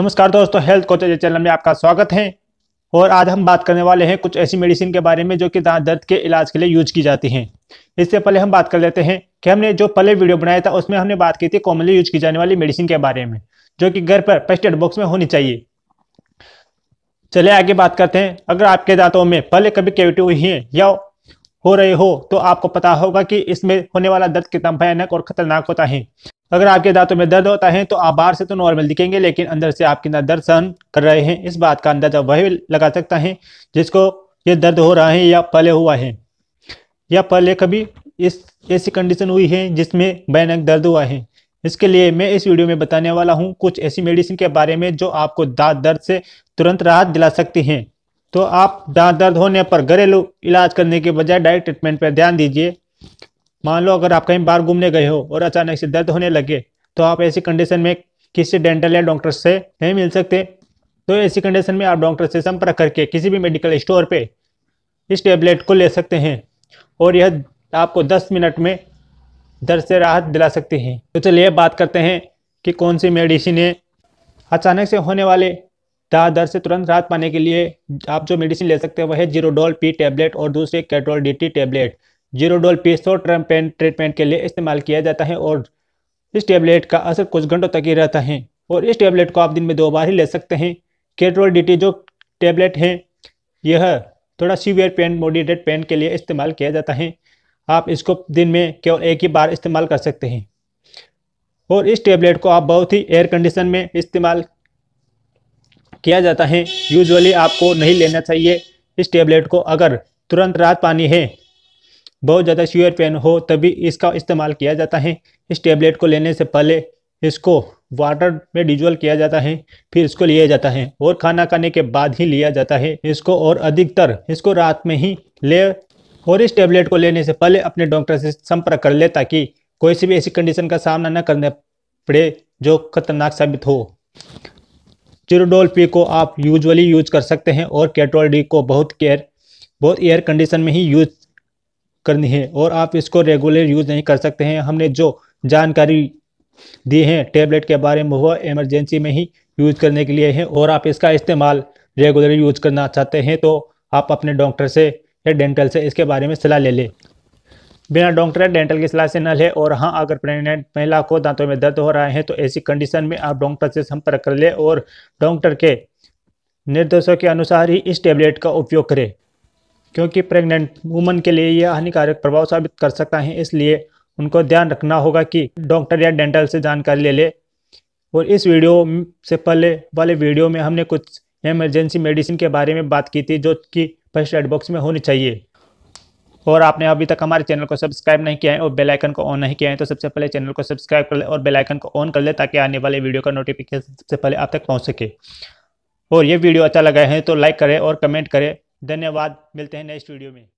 नमस्कार दोस्तों health coach channel में आपका स्वागत है और आज हम बात करने वाले हैं कुछ ऐसी मेडिसिन के बारे में जो कि दांत दर्द के इलाज के लिए यूज की जाती हैं इससे पहले हम बात कर लेते हैं कि हमने जो पहले वीडियो बनाया था उसमें हमने बात की थी कॉमनली यूज की जाने वाली मेडिसिन के बारे में जो कि घर पर पेस्टेड बॉक्स में होनी चाहिए चले आगे बात करते हैं अगर आपके दांतों में पहले कभी कैविटी हुई है या हो रहे हो तो आपको पता होगा कि इसमें होने वाला दर्द कितना भयानक और खतरनाक होता है अगर आपके दांतों में दर्द होता है तो आप बाहर से तो नॉर्मल दिखेंगे लेकिन अंदर से आपके दांत दर्द सहन कर रहे हैं इस बात का अंदाजा वही लगा सकता है जिसको ये दर्द हो रहा है या पहले हुआ है या पहले कभी इस ऐसी कंडीशन हुई है जिसमें भयानक दर्द हुआ है इसके लिए मैं इस वीडियो में बताने वाला हूँ कुछ ऐसी मेडिसिन के बारे में जो आपको दांत दर्द से तुरंत राहत दिला सकती हैं तो आप दांत दर्द होने पर घरेलू इलाज करने के बजाय डायरेक्ट ट्रीटमेंट पर ध्यान दीजिए मान लो अगर आप कहीं बाहर घूमने गए हो और अचानक से दर्द होने लगे तो आप ऐसी कंडीशन में किसी डेंटल या डॉक्टर से नहीं मिल सकते तो ऐसी कंडीशन में आप डॉक्टर से संपर्क करके किसी भी मेडिकल स्टोर पे इस टेबलेट को ले सकते हैं और यह आपको 10 मिनट में दर्द से राहत दिला सकते हैं तो चलिए बात करते हैं कि कौन सी मेडिसिन है अचानक से होने वाले दाह दर्द से तुरंत राहत पाने के लिए आप जो मेडिसिन ले सकते हैं वह है जीरोडोल पी टैबलेट और दूसरे कैट्रोल डी टी टेबलेट जीरोडोल पेसो ट्रम पेन ट्रीटमेंट के लिए इस्तेमाल किया जाता है और इस टेबलेट का असर कुछ घंटों तक ही रहता है और इस टेबलेट को आप दिन में दो बार ही ले सकते हैं केट्रोल डी जो टेबलेट है यह थोड़ा सीवियर पेन मोडिडेट पेन के लिए इस्तेमाल किया जाता है आप इसको दिन में केवल एक ही बार इस्तेमाल कर सकते हैं और इस टेबलेट को आप बहुत ही एयर कंडीशन में इस्तेमाल किया जाता है यूजुअली आपको नहीं लेना चाहिए इस टेबलेट को अगर तुरंत रात पानी है बहुत ज़्यादा शुगर पेन हो तभी इसका इस्तेमाल किया जाता है इस टेबलेट को लेने से पहले इसको वाटर में डिजोल किया जाता है फिर इसको लिया जाता है और खाना खाने के बाद ही लिया जाता है इसको और अधिकतर इसको रात में ही ले और इस टेबलेट को लेने से पहले अपने डॉक्टर से संपर्क कर ले ताकि कोई सी भी ऐसी कंडीशन का सामना न करना पड़े जो खतरनाक साबित हो चिरोडोल पी को आप यूजुअली यूज कर सकते हैं और कैट्रोल डी को बहुत केयर बहुत एयर कंडीशन में ही यूज करनी है और आप इसको रेगुलर यूज़ नहीं कर सकते हैं हमने जो जानकारी दी है टेबलेट के बारे में वह इमरजेंसी में ही यूज़ करने के लिए है और आप इसका इस्तेमाल रेगुलर यूज़ करना चाहते हैं तो आप अपने डॉक्टर से या डेंटल से इसके बारे में सलाह ले लें बिना डॉक्टर या डेंटल की सलाह से न लें और हाँ अगर प्रेग्नेंट महिला को दांतों में दर्द हो रहा है तो ऐसी कंडीशन में आप डॉक्टर से संपर्क कर लें और डॉक्टर के निर्देशों के अनुसार ही इस टेबलेट का उपयोग करें क्योंकि प्रेग्नेंट वुमन के लिए यह हानिकारक प्रभाव साबित कर सकता है इसलिए उनको ध्यान रखना होगा कि डॉक्टर या डेंटल से जानकारी ले ले और इस वीडियो से पहले वाले वीडियो में हमने कुछ इमरजेंसी मेडिसिन के बारे में बात की थी जो कि फर्स्ट एड बॉक्स में होनी चाहिए और आपने अभी तक हमारे चैनल को सब्सक्राइब नहीं किया है और बेल आइकन को ऑन नहीं किया है तो सबसे पहले चैनल को सब्सक्राइब कर ले और बेल आइकन को ऑन कर ले ताकि आने वाले वीडियो का नोटिफिकेशन सबसे पहले आप तक पहुंच सके और ये वीडियो अच्छा लगा है तो लाइक करें और कमेंट करें धन्यवाद मिलते हैं नेक्स्ट वीडियो में